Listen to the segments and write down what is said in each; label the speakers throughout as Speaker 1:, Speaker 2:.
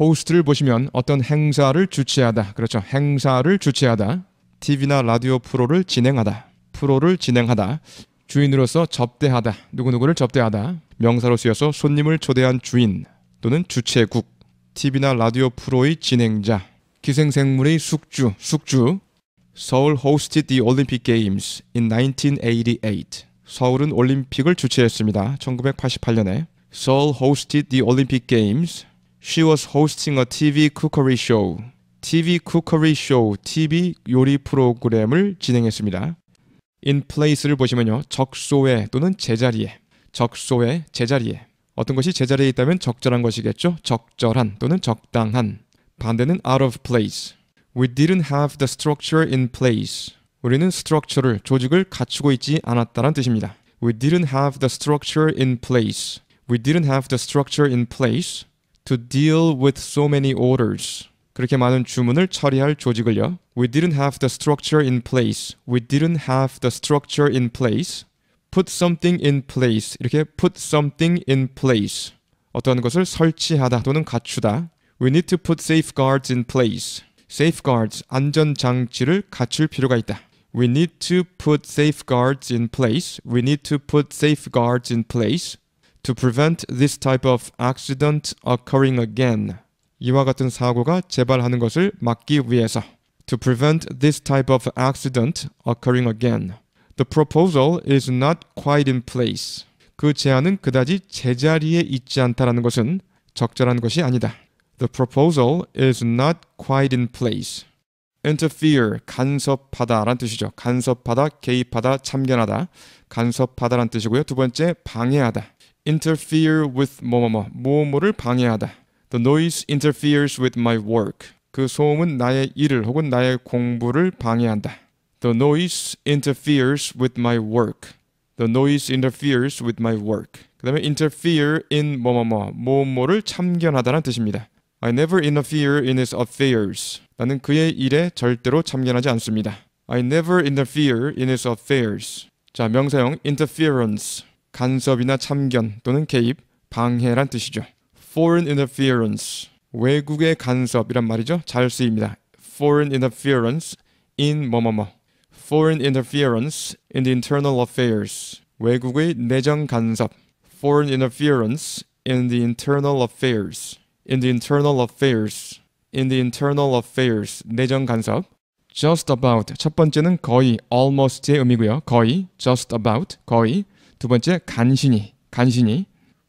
Speaker 1: 호스트를 보시면 어떤 행사를 주최하다. 그렇죠. 행사를 주최하다. TV나 라디오 프로를 진행하다. 프로를 진행하다. 주인으로서 접대하다. 누구누구를 접대하다. 명사로 쓰여서 손님을 초대한 주인 또는 주최국. TV나 라디오 프로의 진행자. 기생생물의 숙주, 숙주. 서울 hosted the Olympic Games in 1988. 서울은 올림픽을 주최했습니다. 1988년에. Seoul hosted the Olympic Games She was hosting a TV cookery show. TV cookery show, TV 요리 프로그램을 진행했습니다. in place를 보시면요. 적소에 또는 제자리에. 적소에 제자리에. 어떤 것이 제자리에 있다면 적절한 것이겠죠. 적절한 또는 적당한. 반대는 out of place. We didn't have the structure in place. 우리는 structure를 조직을 갖추고 있지 않았다는 뜻입니다. We didn't have the structure in place. We didn't have the structure in place. to deal with so many orders. 그렇게 많은 주문을 처리할 조직을요. We didn't have the structure in place. We didn't have the structure in place. Put something in place. 이렇게 put something in place. 어떤 것을 설치하다 또는 갖추다. We need to put safeguards in place. safeguards 안전 장치를 갖출 필요가 있다. We need to put safeguards in place. We need to put safeguards in place. to prevent this type of accident occurring again. 이와 같은 사고가 재발하는 것을 막기 위해서 to prevent this type of accident occurring again. The proposal is not quite in place. 그 제안은 그다지 제자리에 있지 않다라는 것은 적절한 것이 아니다. The proposal is not quite in place. interfere 간섭하다란 뜻이죠. 간섭하다, 개입하다, 참견하다. 간섭하다란 뜻이고요. 두 번째 방해하다. interfere with 뭐뭐뭐 뭐뭐를 방해하다. The noise interferes with my work. 그 소음은 나의 일을 혹은 나의 공부를 방해한다. The noise interferes with my work. The noise interferes with my work. 그 다음에 interfere in 뭐뭐뭐 뭐뭐를 참견하다는 뜻입니다. I never interfere in his affairs. 나는 그의 일에 절대로 참견하지 않습니다. I never interfere in his affairs. 자 명사형 interference 간섭이나 참견 또는 개입, 방해란 뜻이죠. foreign interference 외국의 간섭이란 말이죠. 잘 쓰입니다. foreign interference in 뭐뭐뭐 foreign interference in the internal affairs 외국의 내정 간섭 foreign interference in the internal affairs in the internal affairs in the internal affairs 내정 간섭 just about 첫 번째는 거의 almost의 의미고요. 거의 just about 거의 두 번째 간신히 간신히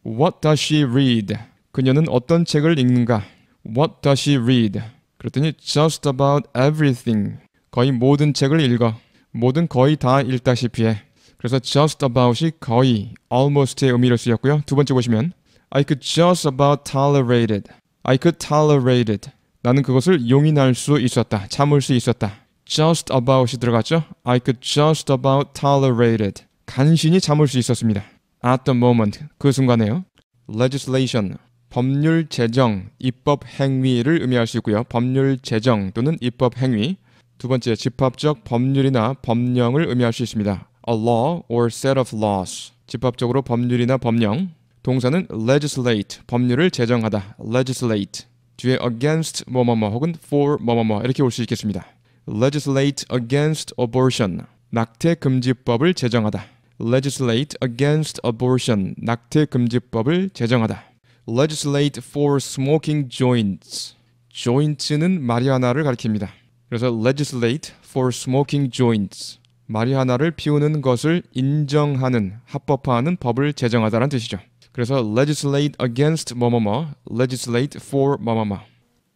Speaker 1: What does she read? 그녀는 어떤 책을 읽는가? What does she read? 그랬더니 just about everything. 거의 모든 책을 읽어. 모든 거의 다 읽다시피 해. 그래서 just about이 거의, almost의 의미로 쓰였고요. 두 번째 보시면 I could just about tolerate it. I could tolerate it. 나는 그것을 용인할 수 있었다. 참을 수 있었다. just about이 들어갔죠? I could just about tolerate it. 간신히 참을 수 있었습니다. At the moment, 그 순간에요. Legislation, 법률 제정, 입법 행위를 의미할 수 있고요. 법률 제정 또는 입법 행위. 두 번째, 집합적 법률이나 법령을 의미할 수 있습니다. A law or set of laws. 집합적으로 법률이나 법령. 동사는 legislate, 법률을 제정하다. legislate. 뒤에 against 뭐뭐뭐 혹은 for 뭐뭐뭐 이렇게 올 수 있겠습니다. legislate against abortion. 낙태 금지법을 제정하다. legislate against abortion 낙태 금지법을 제정하다. legislate for smoking joints joints는 마리아나를 가리킵니다. 그래서 legislate for smoking joints 마리아나를 피우는 것을 인정하는 합법화하는 법을 제정하다는 뜻이죠. 그래서 legislate against 뭐뭐뭐, legislate for 뭐뭐뭐.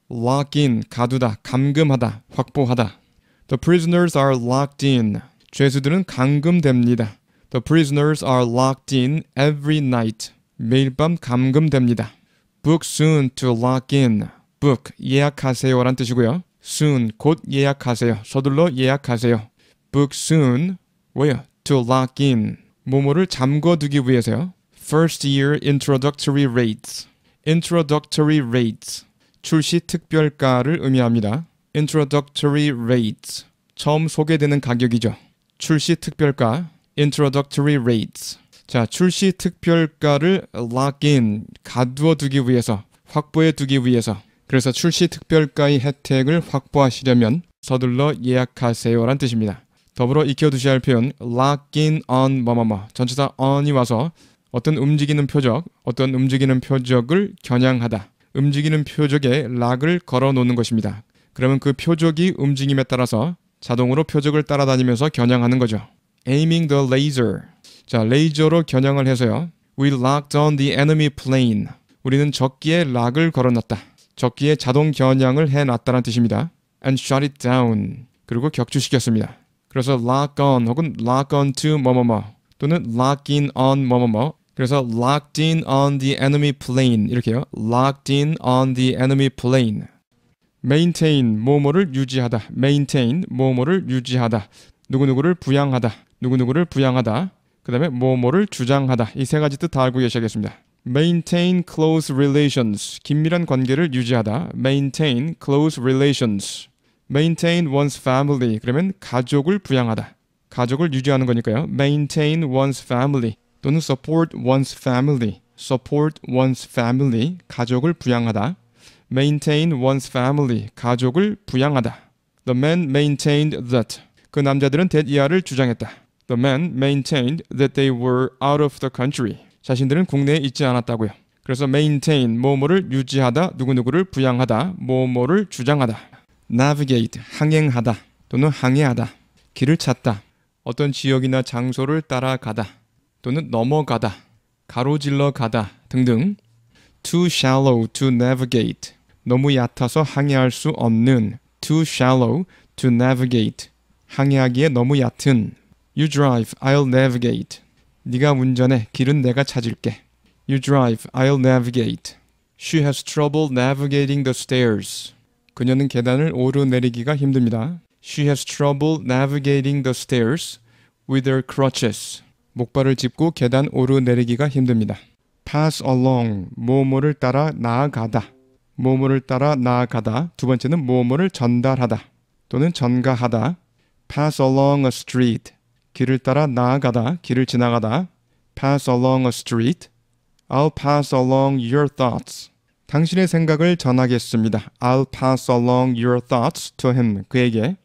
Speaker 1: lock in 가두다, 감금하다, 확보하다. The prisoners are locked in. 죄수들은 감금됩니다. The prisoners are locked in every night. 매일 밤 감금됩니다. Book soon to lock in. Book 예약하세요란 뜻이고요. Soon 곧 예약하세요. 서둘러 예약하세요. Book soon 왜요? To lock in. 모모를 잠궈두기 위해서요. First year introductory rates. Introductory rates. 출시 특별가를 의미합니다. Introductory rates. 처음 소개되는 가격이죠. 출시 특별가 introductory rates. 자, 출시 특별가를 lock in, 가두어 두기 위해서, 확보해 두기 위해서. 그래서 출시 특별가의 혜택을 확보하시려면 서둘러 예약하세요란 뜻입니다. 더불어 익혀두셔야 할 표현 lock in on 뭐뭐뭐 전체다 on이 와서 어떤 움직이는 표적, 어떤 움직이는 표적을 겨냥하다. 움직이는 표적에 락을 걸어 놓는 것입니다. 그러면 그 표적이 움직임에 따라서 자동으로 표적을 따라다니면서 겨냥하는 거죠. aiming the laser. 자, 레이저로 겨냥을 해서요. We locked on the enemy plane. 우리는 적기에 락을 걸어놨다. 적기에 자동 겨냥을 해놨다는 뜻입니다. And shot it down. 그리고 격추시켰습니다. 그래서 lock on 혹은 lock on to 뭐뭐뭐 또는 lock in on 뭐뭐뭐 그래서 locked in on the enemy plane 이렇게요. locked in on the enemy plane. maintain 뭐뭐를 유지하다. maintain 뭐뭐를 유지하다. 누구누구를 부양하다. 누구누구를 부양하다, 그 다음에 뭐뭐를 주장하다 이 세 가지 뜻 다 알고 계셔야겠습니다. maintain close relations 긴밀한 관계를 유지하다 maintain close relations maintain one's family 그러면 가족을 부양하다 가족을 유지하는 거니까요 maintain one's family 또는 support one's family support one's family 가족을 부양하다 maintain one's family 가족을 부양하다 the men maintained that 그 남자들은 that 이하를 주장했다 The men maintained that they were out of the country. 자신들은 국내에 있지 않았다고요. 그래서 maintain 뭐뭐를 유지하다, 누구누구를 부양하다, 뭐뭐를 주장하다. navigate 항행하다 또는 항해하다. 길을 찾다. 어떤 지역이나 장소를 따라가다 또는 넘어가다. 가로질러 가다 등등. too shallow to navigate. 너무 얕아서 항해할 수 없는 too shallow to navigate. 항해하기에 너무 얕은 You drive, I'll navigate. 네가 운전해. 길은 내가 찾을게. You drive, I'll navigate. She has trouble navigating the stairs. 그녀는 계단을 오르내리기가 힘듭니다. She has trouble navigating the stairs with her crutches. 목발을 짚고 계단 오르내리기가 힘듭니다. pass along 뭐뭐를 따라 나아가다. 뭐뭐를 따라 나아가다. 두 번째는 뭐뭐를 전달하다 또는 전가하다. pass along a street 길을 따라 나아가다, 길을 지나가다. pass along a street. I'll pass along your thoughts. 당신의 생각을 전하겠습니다. I'll pass along your thoughts to him. 그에게.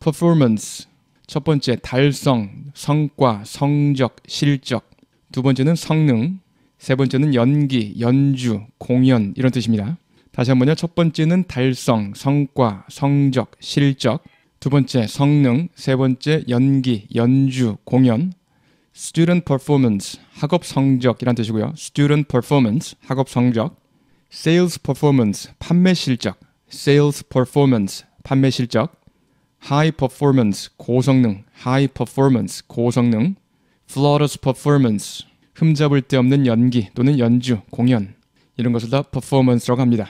Speaker 1: performance. 첫 번째 달성, 성과, 성적, 실적. 두 번째는 성능. 세 번째는 연기, 연주, 공연 이런 뜻입니다. 다시 한번요. 첫 번째는 달성, 성과, 성적, 실적. 두 번째 성능, 세 번째 연기, 연주, 공연, student performance, 학업 성적이란 뜻이고요. student performance, 학업 성적, sales performance, 판매 실적, sales performance, 판매 실적, high performance, 고성능, high performance, 고성능, flawless performance, 흠잡을 데 없는 연기 또는 연주, 공연 이런 것을 다 performance라고 합니다.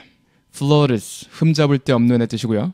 Speaker 1: flawless, 흠잡을 데 없는의 뜻이고요.